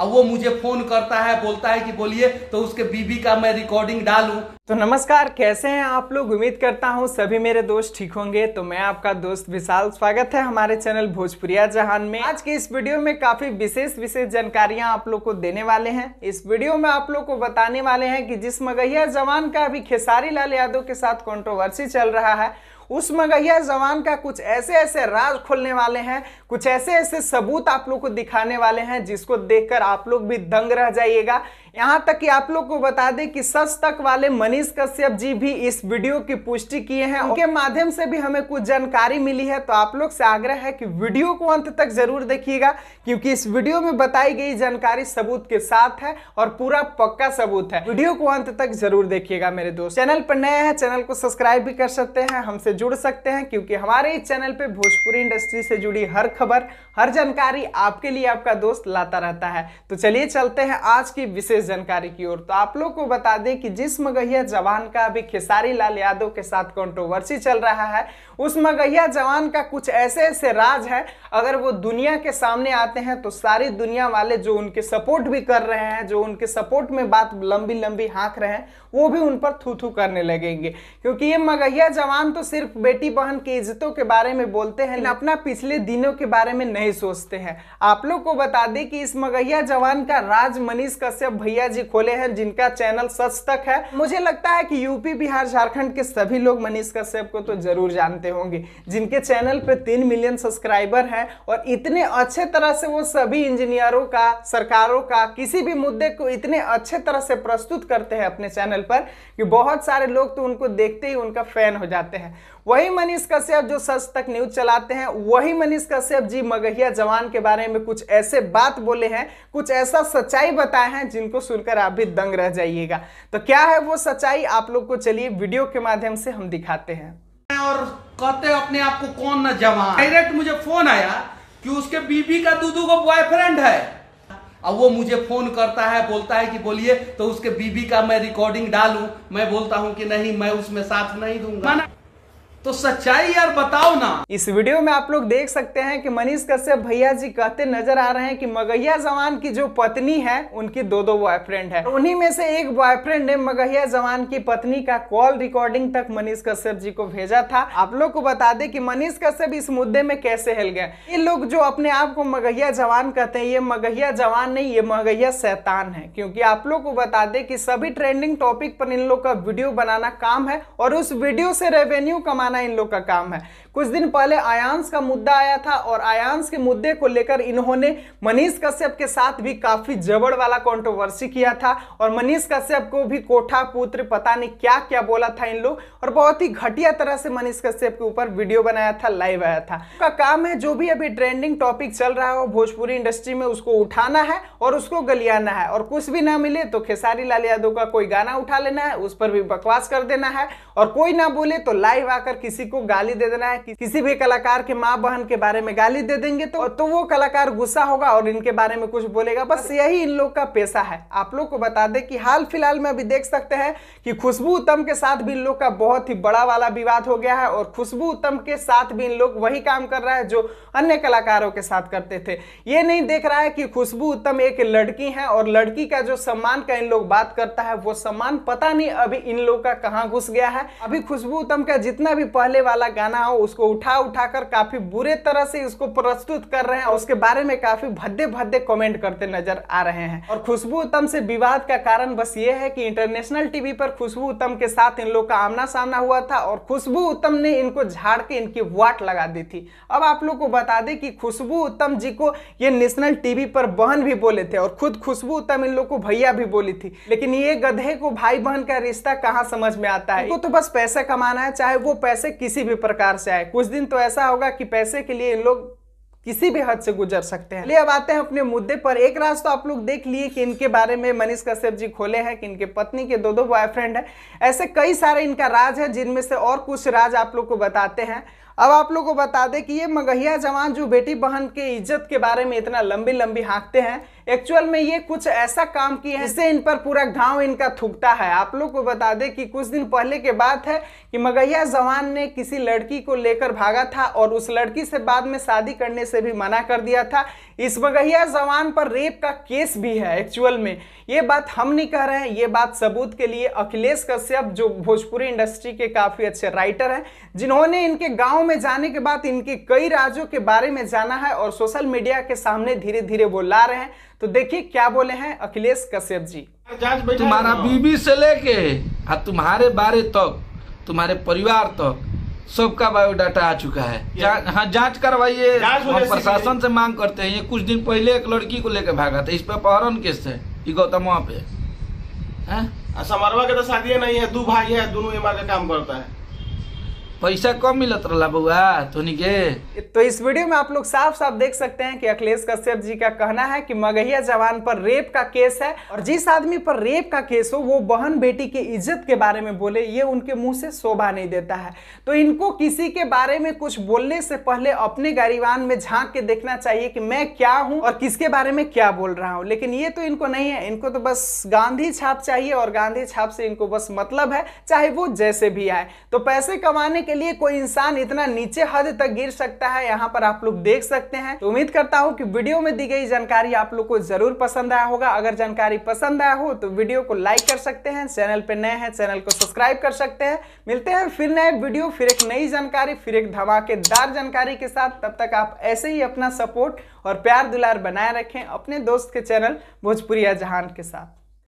और वो मुझे फोन करता है बोलता है कि बोलिए तो उसके बीबी का मैं रिकॉर्डिंग डालूं तो नमस्कार कैसे हैं आप लोग उम्मीद करता हूं सभी मेरे दोस्त ठीक होंगे तो मैं आपका दोस्त विशाल स्वागत है हमारे चैनल भोजपुरिया जहान में आज के इस वीडियो में काफी विशेष विशेष जानकारियां आप लोग को देने वाले हैं इस वीडियो में आप लोग को बताने वाले हैं कि जिस मगहिया जवान का अभी खेसारी लाल यादव के साथ कॉन्ट्रोवर्सी चल रहा है उस मगैया जबान का कुछ ऐसे ऐसे राज खोलने वाले हैं कुछ ऐसे ऐसे सबूत आप लोग को दिखाने वाले हैं जिसको देखकर आप लोग भी दंग रह जाइएगा यहाँ तक कि आप लोग को बता दें कि सच तक वाले मनीष कश्यप जी भी इस वीडियो की पुष्टि किए हैं उनके माध्यम से भी हमें कुछ जानकारी मिली है तो आप लोग से आग्रह है कि वीडियो को अंत तक जरूर देखिएगा क्योंकि इस वीडियो में बताई गई जानकारी सबूत के साथ है और पूरा पक्का सबूत है वीडियो को अंत तक जरूर देखिएगा मेरे दोस्त चैनल पर नया है चैनल को सब्सक्राइब भी कर सकते हैं हमसे जुड़ सकते हैं क्योंकि हमारे इस चैनल पर भोजपुरी इंडस्ट्री से जुड़ी हर खबर हर जानकारी आपके लिए आपका दोस्त लाता रहता है तो चलिए चलते हैं आज की विशेष विशेष जानकारी की ओर तो आप लोग को बता दें कि जिस मगहिया जवान का अभी खेसारी लाल यादव के साथ कंट्रोवर्सी चल रहा है उस मगहिया जवान का कुछ ऐसे ऐसे राज है अगर वो दुनिया के सामने आते हैं तो सारी दुनिया वाले जो उनके सपोर्ट भी कर रहे हैं जो उनके सपोर्ट में बात लंबी लंबी हाँक रहे हैं वो भी उन पर थू थू करने लगेंगे क्योंकि ये मगहिया जवान तो सिर्फ बेटी बहन की इज्जतों के बारे में बोलते हैं लेकिन अपना पिछले दिनों के बारे में नहीं सोचते हैं आप लोग को बता दें कि इस मगहिया जवान का राज मनीष कश्यप भैया जी खोले हैं जिनका चैनल सच तक है मुझे लगता है कि यूपी बिहार झारखंड के सभी लोग मनीष कश्यप को तो जरूर जानते होंगे जिनके चैनल पे तीन मिलियन सब्सक्राइबर हैं और इतने अच्छे तरह से वो सभी इंजीनियरों का सरकारों का किसी भी मुद्दे को इतने अच्छे तरह से प्रस्तुत करते हैं अपने चैनल पर कि बहुत सारे लोग तो उनको देखते ही उनका फैन हो जाते हैं वही मनीष कश्यप जो सच तक न्यूज चलाते हैं वही मनीष कश्यप जी मगहिया जवान के बारे में कुछ ऐसे बात बोले हैं कुछ ऐसा सच्चाई बताए हैं जिनको सुनकर आप भी दंग रह जाइएगा तो क्या है वो सच्चाई आप लोग को चलिए वीडियो के माध्यम से हम दिखाते हैं और कहते हैं अपने आप को कौन न जवान डायरेक्ट मुझे फोन आया कि उसके बीबी का दूधू को बॉयफ्रेंड है अब वो मुझे फोन करता है बोलता है कि बोलिए तो उसके बीबी का मैं रिकॉर्डिंग डालू मैं बोलता हूँ कि नहीं मैं उसमें साथ नहीं दूंगा तो सच्चाई यार बताओ ना इस वीडियो में आप लोग देख सकते हैं कि मनीष कश्यप भैया जी कहते नजर आ रहे हैं कि मगहिया जवान की जो पत्नी है उनकी दो दो बॉयफ्रेंड है उन्हीं में से एक बॉयफ्रेंड ने मगहिया जवान की पत्नी का कॉल रिकॉर्डिंग तक मनीष कश्यप जी को भेजा था आप लोग को बता दे की मनीष कश्यप इस मुद्दे में कैसे हिल गए ये लोग जो अपने आप को मगहिया जवान कहते हैं ये मगहिया जवान नहीं ये मगहिया शैतान है क्योंकि आप लोग को बता दे की सभी ट्रेंडिंग टॉपिक पर इन लोग का वीडियो बनाना काम है और उस वीडियो से रेवेन्यू कमाना बताना इन लोग का काम है कुछ दिन पहले आयांस का मुद्दा आया था और आयांस के मुद्दे को लेकर इन्होंने मनीष कश्यप के साथ भी काफी जबड़ वाला कॉन्ट्रोवर्सी किया था और मनीष कश्यप को भी कोठा पुत्र पता नहीं क्या क्या बोला था इन लोग और बहुत ही घटिया तरह से मनीष कश्यप के ऊपर वीडियो बनाया था लाइव आया था का काम है जो भी अभी ट्रेंडिंग टॉपिक चल रहा हो भोजपुरी इंडस्ट्री में उसको उठाना है और उसको गलियाना है और कुछ भी ना मिले तो खेसारी लाल यादव का कोई गाना उठा लेना है उस पर भी बकवास कर देना है और कोई ना बोले तो लाइव आकर किसी को गाली दे देना है कि, किसी भी कलाकार के माँ बहन के बारे में गाली दे देंगे तो तो वो कलाकार गुस्सा होगा और इनके बारे में कुछ बोलेगा बस यही इन लोग का पैसा है आप लोग को बता दे कि हाल फिलहाल में अभी देख सकते हैं कि खुशबू उत्तम के साथ भी इन लोग का बहुत ही बड़ा वाला विवाद हो गया है और खुशबू उत्तम के साथ भी इन लोग वही काम कर रहा है जो अन्य कलाकारों के साथ करते थे ये नहीं देख रहा है कि खुशबू उत्तम एक लड़की है और लड़की का जो सम्मान का इन लोग बात करता है वो सम्मान पता नहीं अभी इन लोग का कहाँ घुस गया है अभी खुशबू उत्तम का जितना भी पहले वाला गाना हो उसको उठा उठा कर काफ़ी बुरे तरह से इसको प्रस्तुत कर रहे हैं और उसके बारे में काफ़ी भद्दे भद्दे कमेंट करते नजर आ रहे हैं और खुशबू उत्तम से विवाद का कारण बस ये है कि इंटरनेशनल टीवी पर खुशबू उत्तम के साथ इन लोग का आमना सामना हुआ था और खुशबू उत्तम ने इनको झाड़ के इनकी वाट लगा दी थी अब आप लोग को बता दें कि खुशबू उत्तम जी को ये नेशनल टीवी पर बहन भी बोले थे और खुद खुशबू उत्तम इन लोग को भैया भी बोली थी लेकिन ये गधे को भाई बहन का रिश्ता कहाँ समझ में आता है तो बस पैसा कमाना है चाहे वो पैसा पैसे किसी भी प्रकार से आए कुछ दिन तो ऐसा होगा कि पैसे के लिए इन लोग किसी भी हद से गुजर सकते हैं अब आते हैं अपने मुद्दे पर एक राज तो आप लोग देख लिए कि इनके बारे में मनीष कश्यप जी खोले हैं कि इनके पत्नी के दो दो बॉयफ्रेंड है ऐसे कई सारे इनका राज है जिनमें से और कुछ राज आप लोग को बताते हैं अब आप लोग को बता दें कि ये मगहिया जवान जो बेटी बहन के इज्जत के बारे में इतना लंबी लंबी हाँकते हैं एक्चुअल में ये कुछ ऐसा काम किए हैं जिससे इन पर पूरा घाव इनका थूकता है आप लोग को बता दें कि कुछ दिन पहले के बात है कि मगहिया जवान ने किसी लड़की को लेकर भागा था और उस लड़की से बाद में शादी करने से भी मना कर दिया था इस बगैया जवान पर रेप का केस भी है एक्चुअल में ये बात हम नहीं कह रहे हैं ये बात सबूत के लिए अखिलेश कश्यप जो भोजपुरी इंडस्ट्री के काफ़ी अच्छे राइटर हैं जिन्होंने इनके गांव में जाने के बाद इनके कई राज्यों के बारे में जाना है और सोशल मीडिया के सामने धीरे धीरे वो ला रहे हैं तो देखिए क्या बोले हैं अखिलेश कश्यप जी तुम्हारा बीबी से लेके हाँ, तुम्हारे बारे तक तो, तुम्हारे परिवार तक तो, सबका बायोडाटा आ चुका है जा, हाँ जांच करवाइए हम प्रशासन से मांग करते हैं ये कुछ दिन पहले एक लड़की को लेकर भागा था इस पे अपहरण केस है ये वहाँ पे हाँ? समरवा के तो शादी नहीं है दो भाई है दोनों मार का काम करता है पैसा कम मिलत रहा बउआ तोनी के तो इस वीडियो में आप लोग साफ साफ देख सकते हैं कि अखिलेश कश्यप जी का कहना है कि मगहिया जवान पर रेप का केस है और जिस आदमी पर रेप का केस हो वो बहन बेटी की इज्जत के बारे में बोले ये उनके मुंह से शोभा नहीं देता है तो इनको किसी के बारे में कुछ बोलने से पहले अपने गरीबान में झांक के देखना चाहिए कि मैं क्या हूँ और किसके बारे में क्या बोल रहा हूँ लेकिन ये तो इनको नहीं है इनको तो बस गांधी छाप चाहिए और गांधी छाप से इनको बस मतलब है चाहे वो जैसे भी आए तो पैसे कमाने के लिए कोई इंसान इतना नीचे हद तक गिर सकता है यहाँ पर आप लोग देख सकते हैं तो उम्मीद करता हूँ कि वीडियो में दी गई जानकारी आप लोग को जरूर पसंद आया होगा अगर जानकारी पसंद आया हो तो वीडियो को लाइक कर सकते हैं चैनल पे नए हैं चैनल को सब्सक्राइब कर सकते हैं मिलते हैं फिर नए वीडियो फिर एक नई जानकारी फिर एक धमाकेदार जानकारी के साथ तब तक आप ऐसे ही अपना सपोर्ट और प्यार दुलार बनाए रखें अपने दोस्त के चैनल भोजपुरिया जहान के साथ